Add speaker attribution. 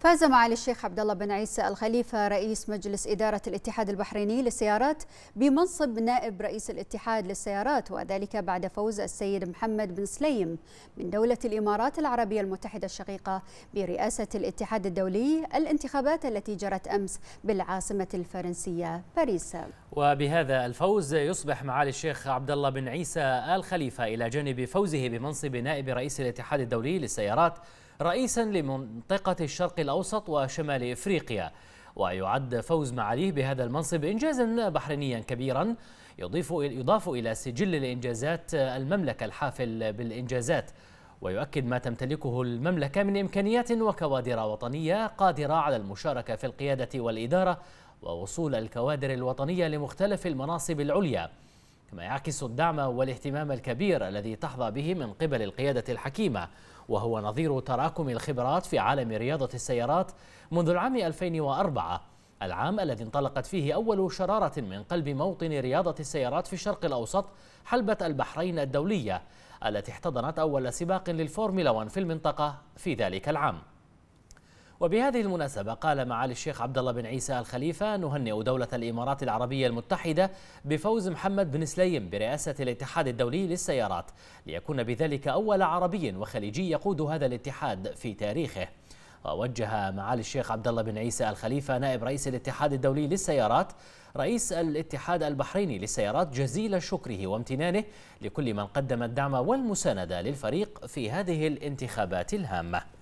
Speaker 1: فاز معالي الشيخ عبد الله بن عيسى الخليفه رئيس مجلس اداره الاتحاد البحريني للسيارات بمنصب نائب رئيس الاتحاد للسيارات وذلك بعد فوز السيد محمد بن سليم من دوله الامارات العربيه المتحده الشقيقه برئاسه الاتحاد الدولي الانتخابات التي جرت امس بالعاصمه الفرنسيه باريس.
Speaker 2: وبهذا الفوز يصبح معالي الشيخ عبد الله بن عيسى الخليفه الى جانب فوزه بمنصب نائب رئيس الاتحاد الدولي للسيارات رئيسا لمنطقة الشرق الأوسط وشمال إفريقيا ويعد فوز معاليه بهذا المنصب إنجازا بحرينيا كبيرا يضيف يضاف إلى سجل الإنجازات المملكة الحافل بالإنجازات ويؤكد ما تمتلكه المملكة من إمكانيات وكوادر وطنية قادرة على المشاركة في القيادة والإدارة ووصول الكوادر الوطنية لمختلف المناصب العليا كما يعكس الدعم والاهتمام الكبير الذي تحظى به من قبل القيادة الحكيمة وهو نظير تراكم الخبرات في عالم رياضة السيارات منذ العام 2004 العام الذي انطلقت فيه أول شرارة من قلب موطن رياضة السيارات في الشرق الأوسط حلبة البحرين الدولية التي احتضنت أول سباق للفورمولا 1 في المنطقة في ذلك العام وبهذه المناسبة قال معالي الشيخ عبد الله بن عيسى الخليفة نهنئ دولة الإمارات العربية المتحدة بفوز محمد بن سليم برئاسة الاتحاد الدولي للسيارات ليكون بذلك أول عربي وخليجي يقود هذا الاتحاد في تاريخه ووجه معالي الشيخ عبد الله بن عيسى الخليفة نائب رئيس الاتحاد الدولي للسيارات رئيس الاتحاد البحريني للسيارات جزيل شكره وامتنانه لكل من قدم الدعم والمساندة للفريق في هذه الانتخابات الهامة